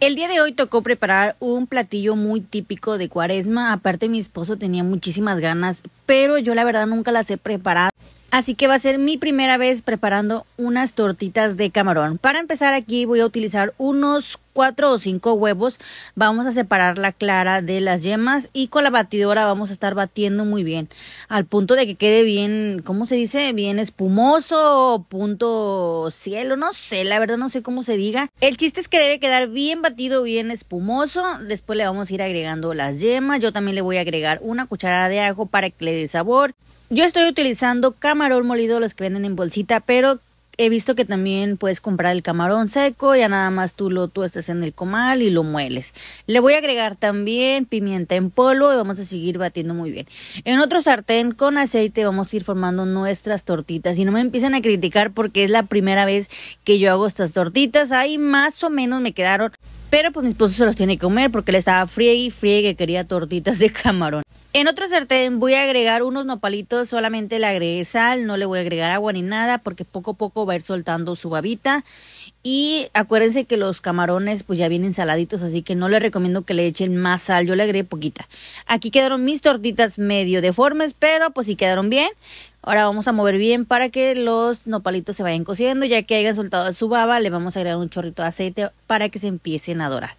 El día de hoy tocó preparar un platillo muy típico de cuaresma. Aparte mi esposo tenía muchísimas ganas, pero yo la verdad nunca las he preparado. Así que va a ser mi primera vez preparando unas tortitas de camarón. Para empezar aquí voy a utilizar unos 4 o 5 huevos. Vamos a separar la clara de las yemas y con la batidora vamos a estar batiendo muy bien. Al punto de que quede bien, ¿cómo se dice? Bien espumoso, punto cielo, no sé, la verdad no sé cómo se diga. El chiste es que debe quedar bien batido, bien espumoso. Después le vamos a ir agregando las yemas. Yo también le voy a agregar una cucharada de ajo para que le dé sabor. Yo estoy utilizando camarón camarón molido, los que venden en bolsita, pero he visto que también puedes comprar el camarón seco, ya nada más tú lo tú estás en el comal y lo mueles. Le voy a agregar también pimienta en polvo y vamos a seguir batiendo muy bien. En otro sartén con aceite vamos a ir formando nuestras tortitas y no me empiecen a criticar porque es la primera vez que yo hago estas tortitas. Ahí más o menos me quedaron, pero pues mi esposo se los tiene que comer porque le estaba friegue y que quería tortitas de camarón. En otro sartén voy a agregar unos nopalitos, solamente le agregué sal, no le voy a agregar agua ni nada porque poco a poco va a ir soltando su babita. Y acuérdense que los camarones pues ya vienen saladitos, así que no les recomiendo que le echen más sal, yo le agregué poquita. Aquí quedaron mis tortitas medio deformes, pero pues sí quedaron bien. Ahora vamos a mover bien para que los nopalitos se vayan cociendo, ya que hayan soltado su baba, le vamos a agregar un chorrito de aceite para que se empiecen a dorar.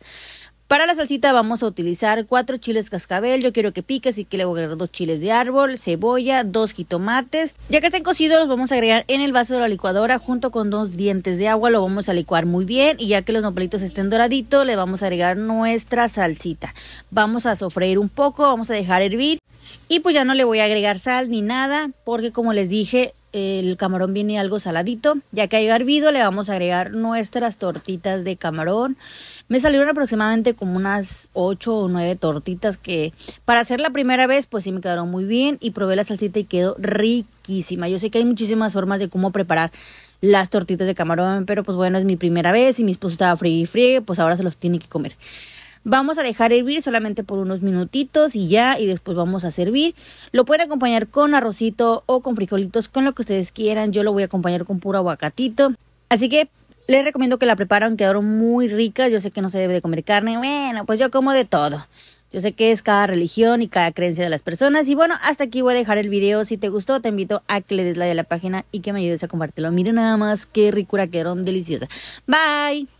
Para la salsita vamos a utilizar cuatro chiles cascabel, yo quiero que pique, así que le voy a agregar dos chiles de árbol, cebolla, dos jitomates. Ya que estén cocidos los vamos a agregar en el vaso de la licuadora junto con dos dientes de agua, lo vamos a licuar muy bien y ya que los nopalitos estén doraditos le vamos a agregar nuestra salsita. Vamos a sofreír un poco, vamos a dejar hervir y pues ya no le voy a agregar sal ni nada, porque como les dije, el camarón viene algo saladito. Ya que haya hervido, le vamos a agregar nuestras tortitas de camarón. Me salieron aproximadamente como unas 8 o 9 tortitas que para hacer la primera vez, pues sí me quedaron muy bien. Y probé la salsita y quedó riquísima. Yo sé que hay muchísimas formas de cómo preparar las tortitas de camarón, pero pues bueno, es mi primera vez y mi esposo estaba frío y frío, pues ahora se los tiene que comer. Vamos a dejar hervir solamente por unos minutitos y ya, y después vamos a servir. Lo pueden acompañar con arrocito o con frijolitos, con lo que ustedes quieran. Yo lo voy a acompañar con puro aguacatito. Así que les recomiendo que la preparan, quedaron muy ricas. Yo sé que no se debe de comer carne. Bueno, pues yo como de todo. Yo sé que es cada religión y cada creencia de las personas. Y bueno, hasta aquí voy a dejar el video. Si te gustó, te invito a que le des like a la página y que me ayudes a compartirlo. Miren nada más qué ricura quedaron deliciosa. Bye.